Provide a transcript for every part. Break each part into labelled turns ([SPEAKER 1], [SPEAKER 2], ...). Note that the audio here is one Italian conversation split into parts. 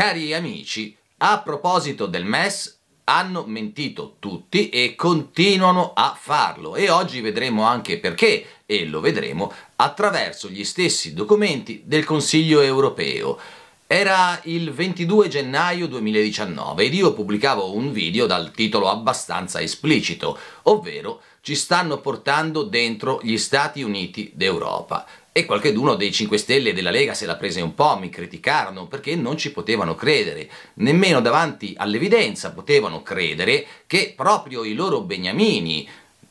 [SPEAKER 1] Cari amici, a proposito del MES, hanno mentito tutti e continuano a farlo e oggi vedremo anche perché e lo vedremo attraverso gli stessi documenti del Consiglio europeo. Era il 22 gennaio 2019 ed io pubblicavo un video dal titolo abbastanza esplicito, ovvero ci stanno portando dentro gli Stati Uniti d'Europa. E qualcheduno dei 5 Stelle e della Lega se la prese un po', mi criticarono perché non ci potevano credere, nemmeno davanti all'evidenza potevano credere che proprio i loro beniamini,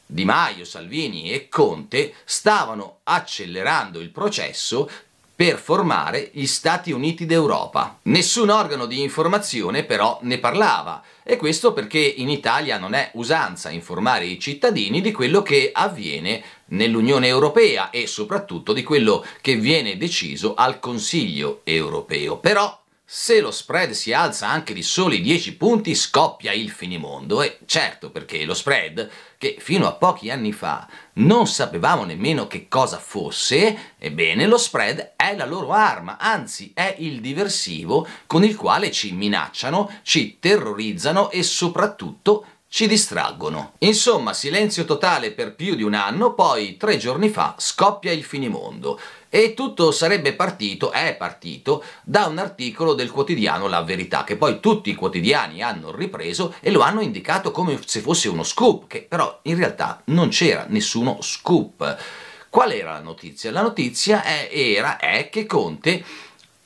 [SPEAKER 1] di Maio, Salvini e Conte stavano accelerando il processo per formare gli Stati Uniti d'Europa. Nessun organo di informazione però ne parlava e questo perché in Italia non è usanza informare i cittadini di quello che avviene nell'Unione Europea e soprattutto di quello che viene deciso al Consiglio Europeo. Però se lo spread si alza anche di soli 10 punti scoppia il finimondo e certo perché lo spread che fino a pochi anni fa non sapevamo nemmeno che cosa fosse, ebbene lo spread è la loro arma, anzi è il diversivo con il quale ci minacciano, ci terrorizzano e soprattutto ci distraggono. Insomma, silenzio totale per più di un anno, poi tre giorni fa scoppia il finimondo e tutto sarebbe partito, è partito, da un articolo del quotidiano La Verità, che poi tutti i quotidiani hanno ripreso e lo hanno indicato come se fosse uno scoop, che però in realtà non c'era nessuno scoop. Qual era la notizia? La notizia è, era, è che Conte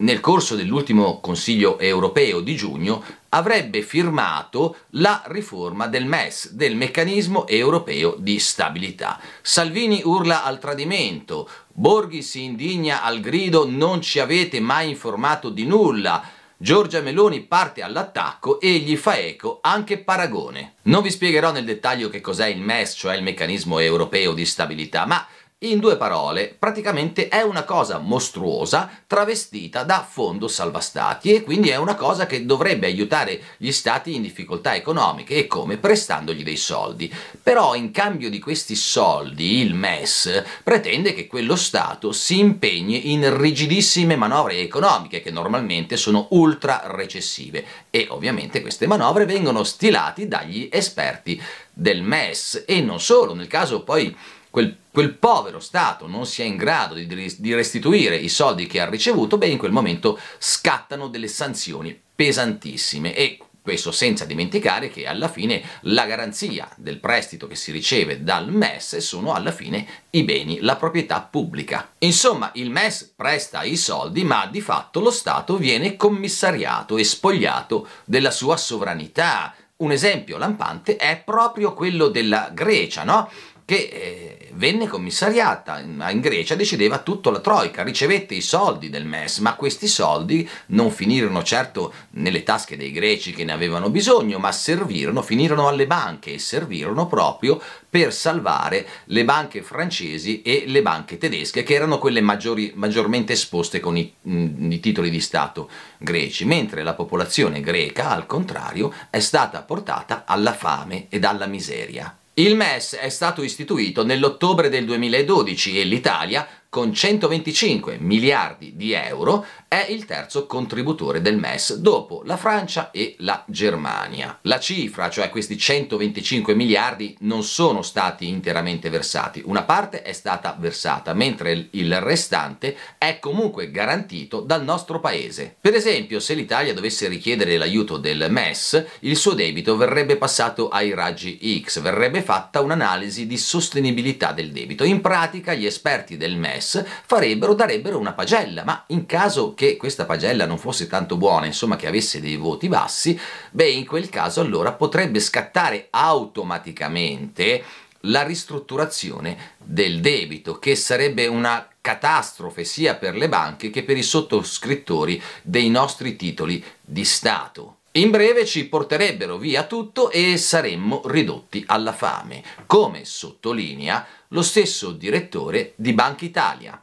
[SPEAKER 1] nel corso dell'ultimo Consiglio europeo di giugno avrebbe firmato la riforma del MES, del meccanismo europeo di stabilità. Salvini urla al tradimento, Borghi si indigna al grido non ci avete mai informato di nulla, Giorgia Meloni parte all'attacco e gli fa eco anche Paragone. Non vi spiegherò nel dettaglio che cos'è il MES, cioè il meccanismo europeo di stabilità, ma in due parole, praticamente è una cosa mostruosa travestita da fondo salvastati e quindi è una cosa che dovrebbe aiutare gli stati in difficoltà economiche e come? Prestandogli dei soldi. Però in cambio di questi soldi il MES pretende che quello stato si impegni in rigidissime manovre economiche che normalmente sono ultra recessive e ovviamente queste manovre vengono stilate dagli esperti del MES e non solo, nel caso poi quel, quel povero Stato non sia in grado di, di restituire i soldi che ha ricevuto, beh in quel momento scattano delle sanzioni pesantissime e questo senza dimenticare che alla fine la garanzia del prestito che si riceve dal MES sono alla fine i beni, la proprietà pubblica. Insomma, il MES presta i soldi, ma di fatto lo Stato viene commissariato e spogliato della sua sovranità. Un esempio lampante è proprio quello della Grecia, no? che eh, venne commissariata in, Grecia, decideva tutto la Troica, ricevette i soldi del MES, ma questi soldi non finirono certo nelle tasche dei greci che ne avevano bisogno, ma servirono, finirono alle banche e servirono proprio per salvare le banche francesi e le banche tedesche, che erano quelle maggiori, maggiormente esposte con i, mm, i titoli di Stato greci, mentre la popolazione greca, al contrario, è stata portata alla fame ed alla miseria. Il MES è stato istituito nell'ottobre del 2012 e l'Italia con 125 miliardi di euro, è il terzo contributore del MES dopo la Francia e la Germania. La cifra, cioè questi 125 miliardi, non sono stati interamente versati. Una parte è stata versata, mentre il restante è comunque garantito dal nostro paese. Per esempio, se l'Italia dovesse richiedere l'aiuto del MES, il suo debito verrebbe passato ai raggi X, verrebbe fatta un'analisi di sostenibilità del debito. In pratica, gli esperti del MES Express farebbero, darebbero una pagella, ma in caso che questa pagella non fosse tanto buona, insomma che avesse dei voti bassi, beh in quel caso allora potrebbe scattare automaticamente la ristrutturazione del debito, che sarebbe una catastrofe sia per le banche che per i sottoscrittori dei nostri titoli di Stato. In breve ci porterebbero via tutto e saremmo ridotti alla fame, come sottolinea lo stesso direttore di Banca Italia.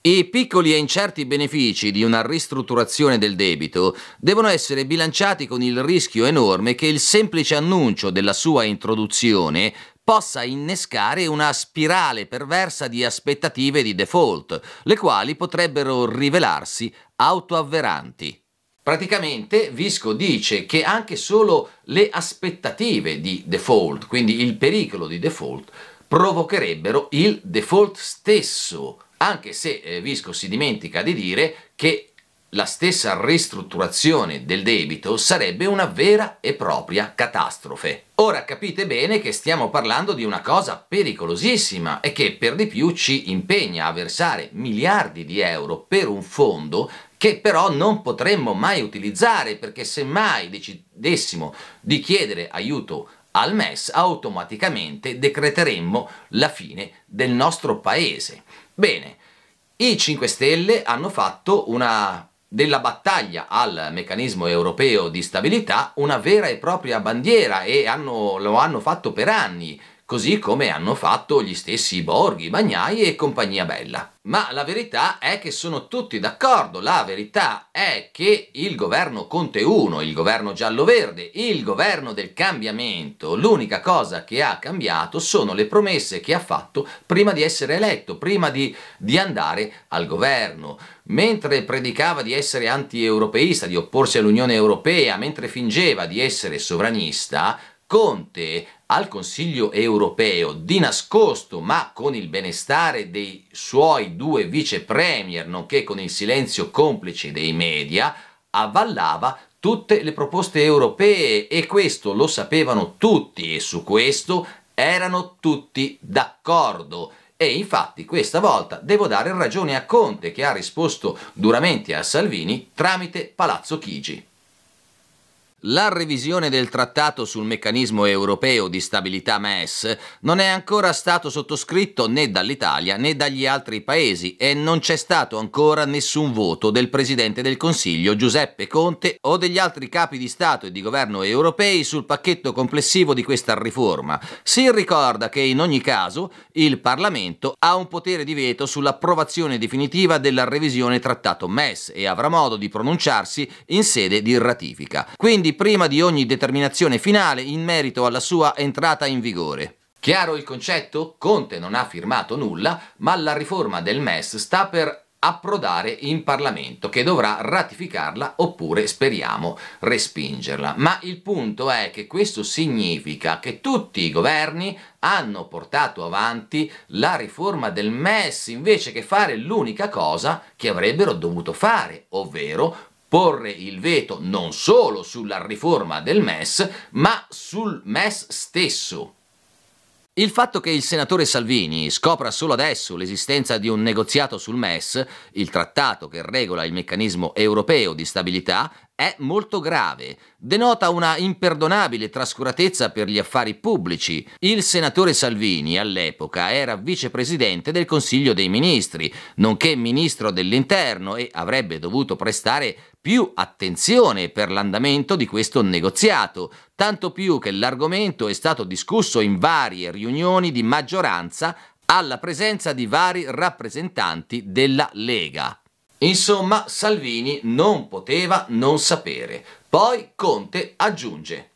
[SPEAKER 1] I piccoli e incerti benefici di una ristrutturazione del debito devono essere bilanciati con il rischio enorme che il semplice annuncio della sua introduzione possa innescare una spirale perversa di aspettative di default, le quali potrebbero rivelarsi autoavveranti. Praticamente Visco dice che anche solo le aspettative di default, quindi il pericolo di default, provocherebbero il default stesso, anche se eh, Visco si dimentica di dire che la stessa ristrutturazione del debito sarebbe una vera e propria catastrofe. Ora capite bene che stiamo parlando di una cosa pericolosissima e che per di più ci impegna a versare miliardi di euro per un fondo che però non potremmo mai utilizzare perché se mai decidessimo di chiedere aiuto al MES automaticamente decreteremmo la fine del nostro paese. Bene, i 5 Stelle hanno fatto una della battaglia al meccanismo europeo di stabilità una vera e propria bandiera e hanno, lo hanno fatto per anni così come hanno fatto gli stessi Borghi, Bagnai e compagnia bella. Ma la verità è che sono tutti d'accordo, la verità è che il governo Conte 1, il governo giallo-verde, il governo del cambiamento, l'unica cosa che ha cambiato sono le promesse che ha fatto prima di essere eletto, prima di, di andare al governo. Mentre predicava di essere anti-europeista, di opporsi all'Unione Europea, mentre fingeva di essere sovranista, Conte al Consiglio europeo di nascosto ma con il benestare dei suoi due vice premier nonché con il silenzio complice dei media avvallava tutte le proposte europee e questo lo sapevano tutti e su questo erano tutti d'accordo. E infatti questa volta devo dare ragione a Conte che ha risposto duramente a Salvini tramite Palazzo Chigi. La revisione del trattato sul meccanismo europeo di stabilità MES non è ancora stato sottoscritto né dall'Italia né dagli altri paesi e non c'è stato ancora nessun voto del Presidente del Consiglio Giuseppe Conte o degli altri capi di Stato e di governo europei sul pacchetto complessivo di questa riforma. Si ricorda che in ogni caso il Parlamento ha un potere di veto sull'approvazione definitiva della revisione trattato MES e avrà modo di pronunciarsi in sede di ratifica. Quindi prima di ogni determinazione finale in merito alla sua entrata in vigore. Chiaro il concetto? Conte non ha firmato nulla, ma la riforma del MES sta per approdare in Parlamento che dovrà ratificarla oppure speriamo respingerla. Ma il punto è che questo significa che tutti i governi hanno portato avanti la riforma del MES invece che fare l'unica cosa che avrebbero dovuto fare, ovvero porre il veto non solo sulla riforma del MES, ma sul MES stesso. Il fatto che il senatore Salvini scopra solo adesso l'esistenza di un negoziato sul MES, il trattato che regola il meccanismo europeo di stabilità, è molto grave. Denota una imperdonabile trascuratezza per gli affari pubblici. Il senatore Salvini all'epoca era vicepresidente del Consiglio dei Ministri, nonché ministro dell'Interno e avrebbe dovuto prestare più attenzione per l'andamento di questo negoziato, tanto più che l'argomento è stato discusso in varie riunioni di maggioranza alla presenza di vari rappresentanti della Lega. Insomma, Salvini non poteva non sapere. Poi Conte aggiunge.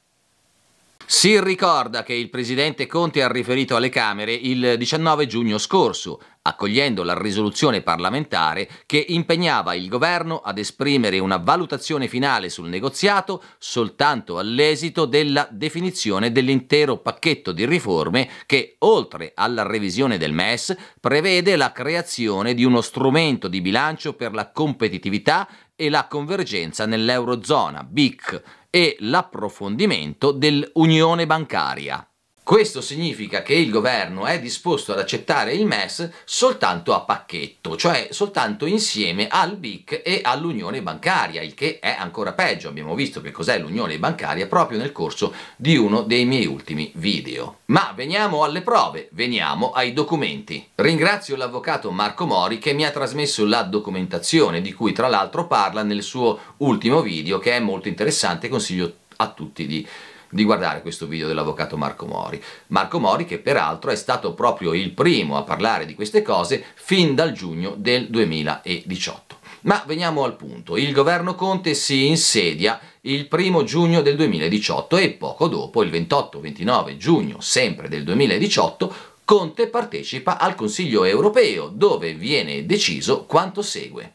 [SPEAKER 1] Si ricorda che il presidente Conte ha riferito alle Camere il 19 giugno scorso, accogliendo la risoluzione parlamentare che impegnava il governo ad esprimere una valutazione finale sul negoziato soltanto all'esito della definizione dell'intero pacchetto di riforme che, oltre alla revisione del MES, prevede la creazione di uno strumento di bilancio per la competitività e la convergenza nell'Eurozona, BIC, e l'approfondimento dell'unione bancaria. Questo significa che il governo è disposto ad accettare il MES soltanto a pacchetto, cioè soltanto insieme al BIC e all'Unione Bancaria, il che è ancora peggio. Abbiamo visto che cos'è l'Unione Bancaria proprio nel corso di uno dei miei ultimi video. Ma veniamo alle prove, veniamo ai documenti. Ringrazio l'avvocato Marco Mori che mi ha trasmesso la documentazione di cui tra l'altro parla nel suo ultimo video che è molto interessante, consiglio a tutti di di guardare questo video dell'avvocato Marco Mori. Marco Mori che peraltro è stato proprio il primo a parlare di queste cose fin dal giugno del 2018. Ma veniamo al punto, il governo Conte si insedia il primo giugno del 2018 e poco dopo, il 28-29 giugno sempre del 2018, Conte partecipa al Consiglio europeo dove viene deciso quanto segue.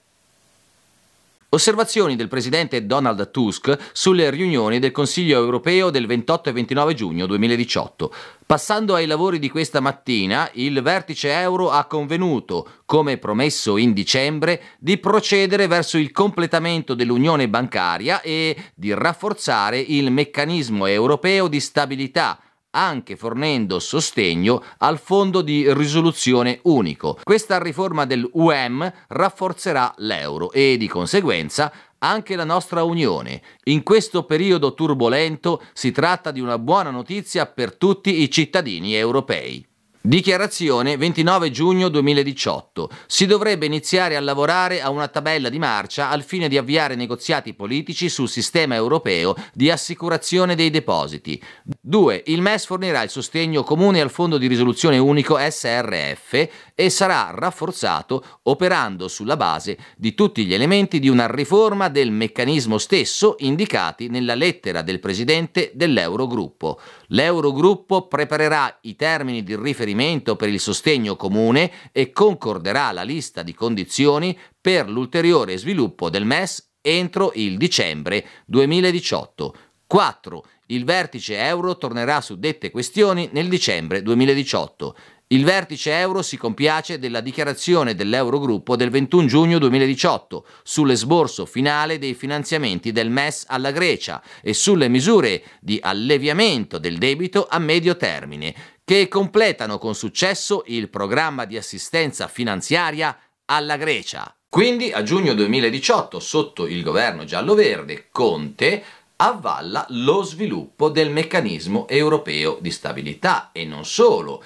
[SPEAKER 1] Osservazioni del presidente Donald Tusk sulle riunioni del Consiglio europeo del 28 e 29 giugno 2018. Passando ai lavori di questa mattina, il vertice euro ha convenuto, come promesso in dicembre, di procedere verso il completamento dell'unione bancaria e di rafforzare il meccanismo europeo di stabilità anche fornendo sostegno al fondo di risoluzione unico. Questa riforma dell'UEM rafforzerà l'euro e di conseguenza anche la nostra Unione. In questo periodo turbolento si tratta di una buona notizia per tutti i cittadini europei. Dichiarazione 29 giugno 2018. Si dovrebbe iniziare a lavorare a una tabella di marcia al fine di avviare negoziati politici sul sistema europeo di assicurazione dei depositi. 2. Il MES fornirà il sostegno comune al fondo di risoluzione unico SRF e sarà rafforzato operando sulla base di tutti gli elementi di una riforma del meccanismo stesso indicati nella lettera del Presidente dell'Eurogruppo. L'Eurogruppo preparerà i termini di riferimento per il sostegno comune e concorderà la lista di condizioni per l'ulteriore sviluppo del MES entro il dicembre 2018. 4. Il vertice euro tornerà su dette questioni nel dicembre 2018. Il vertice euro si compiace della dichiarazione dell'Eurogruppo del 21 giugno 2018 sull'esborso finale dei finanziamenti del MES alla Grecia e sulle misure di alleviamento del debito a medio termine, che completano con successo il programma di assistenza finanziaria alla Grecia. Quindi a giugno 2018, sotto il governo giallo-verde, Conte avvalla lo sviluppo del meccanismo europeo di stabilità e non solo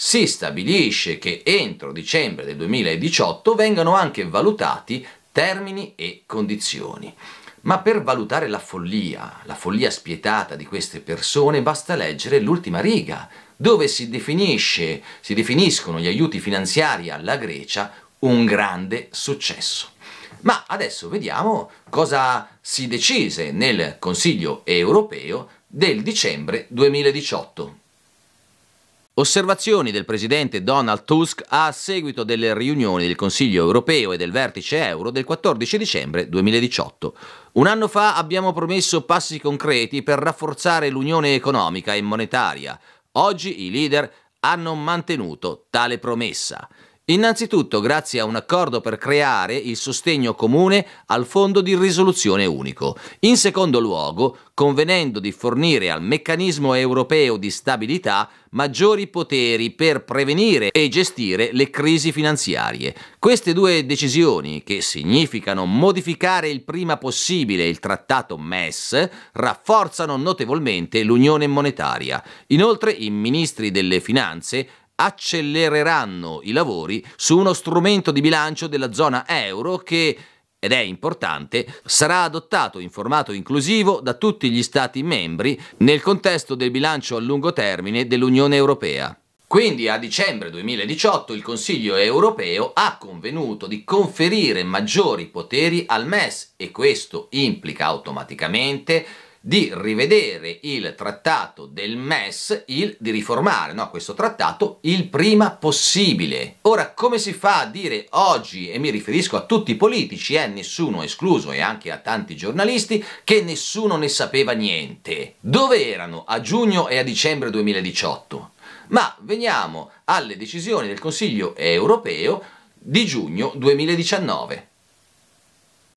[SPEAKER 1] si stabilisce che entro dicembre del 2018 vengano anche valutati termini e condizioni. Ma per valutare la follia, la follia spietata di queste persone, basta leggere l'ultima riga, dove si, si definiscono gli aiuti finanziari alla Grecia un grande successo. Ma adesso vediamo cosa si decise nel Consiglio europeo del dicembre 2018. Osservazioni del presidente Donald Tusk a seguito delle riunioni del Consiglio europeo e del vertice euro del 14 dicembre 2018. Un anno fa abbiamo promesso passi concreti per rafforzare l'unione economica e monetaria. Oggi i leader hanno mantenuto tale promessa. Innanzitutto grazie a un accordo per creare il sostegno comune al Fondo di risoluzione unico. In secondo luogo, convenendo di fornire al meccanismo europeo di stabilità maggiori poteri per prevenire e gestire le crisi finanziarie. Queste due decisioni, che significano modificare il prima possibile il trattato MES, rafforzano notevolmente l'unione monetaria. Inoltre i ministri delle finanze accelereranno i lavori su uno strumento di bilancio della zona euro che ed è importante, sarà adottato in formato inclusivo da tutti gli Stati membri nel contesto del bilancio a lungo termine dell'Unione Europea. Quindi a dicembre 2018 il Consiglio europeo ha convenuto di conferire maggiori poteri al MES e questo implica automaticamente di rivedere il trattato del MES, il, di riformare no, questo trattato il prima possibile. Ora, come si fa a dire oggi, e mi riferisco a tutti i politici, e eh, nessuno escluso, e anche a tanti giornalisti, che nessuno ne sapeva niente? Dove erano a giugno e a dicembre 2018? Ma veniamo alle decisioni del Consiglio europeo di giugno 2019.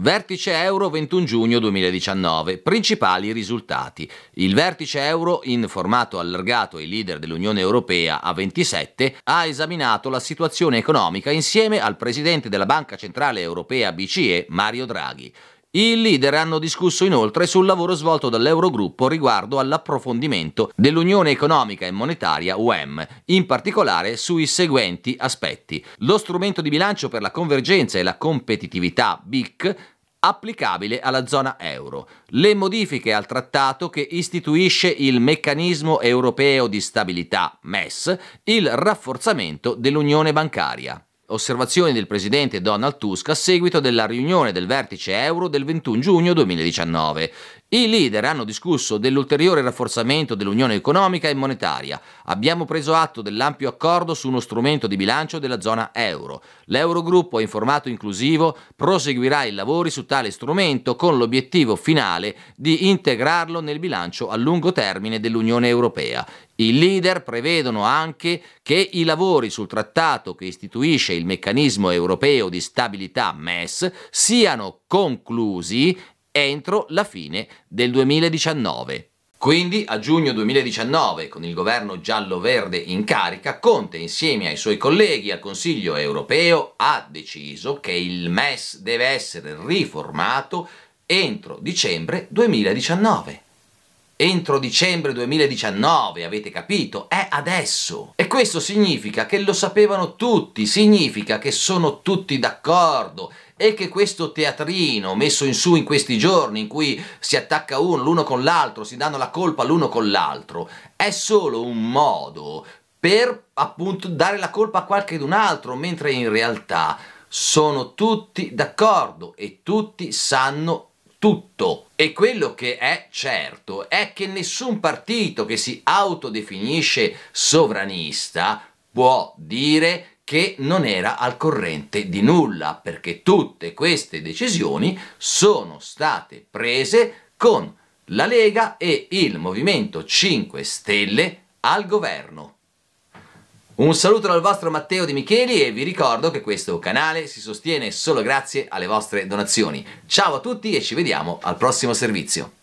[SPEAKER 1] Vertice Euro 21 giugno 2019. Principali risultati. Il vertice Euro, in formato allargato ai leader dell'Unione Europea a 27, ha esaminato la situazione economica insieme al presidente della Banca Centrale Europea BCE, Mario Draghi. I leader hanno discusso inoltre sul lavoro svolto dall'Eurogruppo riguardo all'approfondimento dell'Unione economica e monetaria UEM, in particolare sui seguenti aspetti. Lo strumento di bilancio per la convergenza e la competitività BIC applicabile alla zona euro, le modifiche al trattato che istituisce il meccanismo europeo di stabilità MES, il rafforzamento dell'unione bancaria. Osservazioni del presidente Donald Tusk a seguito della riunione del vertice euro del 21 giugno 2019. I leader hanno discusso dell'ulteriore rafforzamento dell'unione economica e monetaria. Abbiamo preso atto dell'ampio accordo su uno strumento di bilancio della zona euro. L'Eurogruppo, in formato inclusivo, proseguirà i lavori su tale strumento con l'obiettivo finale di integrarlo nel bilancio a lungo termine dell'Unione Europea. I leader prevedono anche che i lavori sul trattato che istituisce il meccanismo europeo di stabilità MES siano conclusi entro la fine del 2019. Quindi a giugno 2019, con il governo giallo-verde in carica, Conte insieme ai suoi colleghi al Consiglio europeo ha deciso che il MES deve essere riformato entro dicembre 2019. Entro dicembre 2019, avete capito? È adesso. E questo significa che lo sapevano tutti, significa che sono tutti d'accordo e che questo teatrino messo in su in questi giorni in cui si attacca uno l'uno con l'altro, si danno la colpa l'uno con l'altro, è solo un modo per appunto dare la colpa a qualcun altro, mentre in realtà sono tutti d'accordo e tutti sanno tutto. E quello che è certo è che nessun partito che si autodefinisce sovranista può dire che non era al corrente di nulla, perché tutte queste decisioni sono state prese con la Lega e il Movimento 5 Stelle al governo. Un saluto dal vostro Matteo Di Micheli e vi ricordo che questo canale si sostiene solo grazie alle vostre donazioni. Ciao a tutti e ci vediamo al prossimo servizio.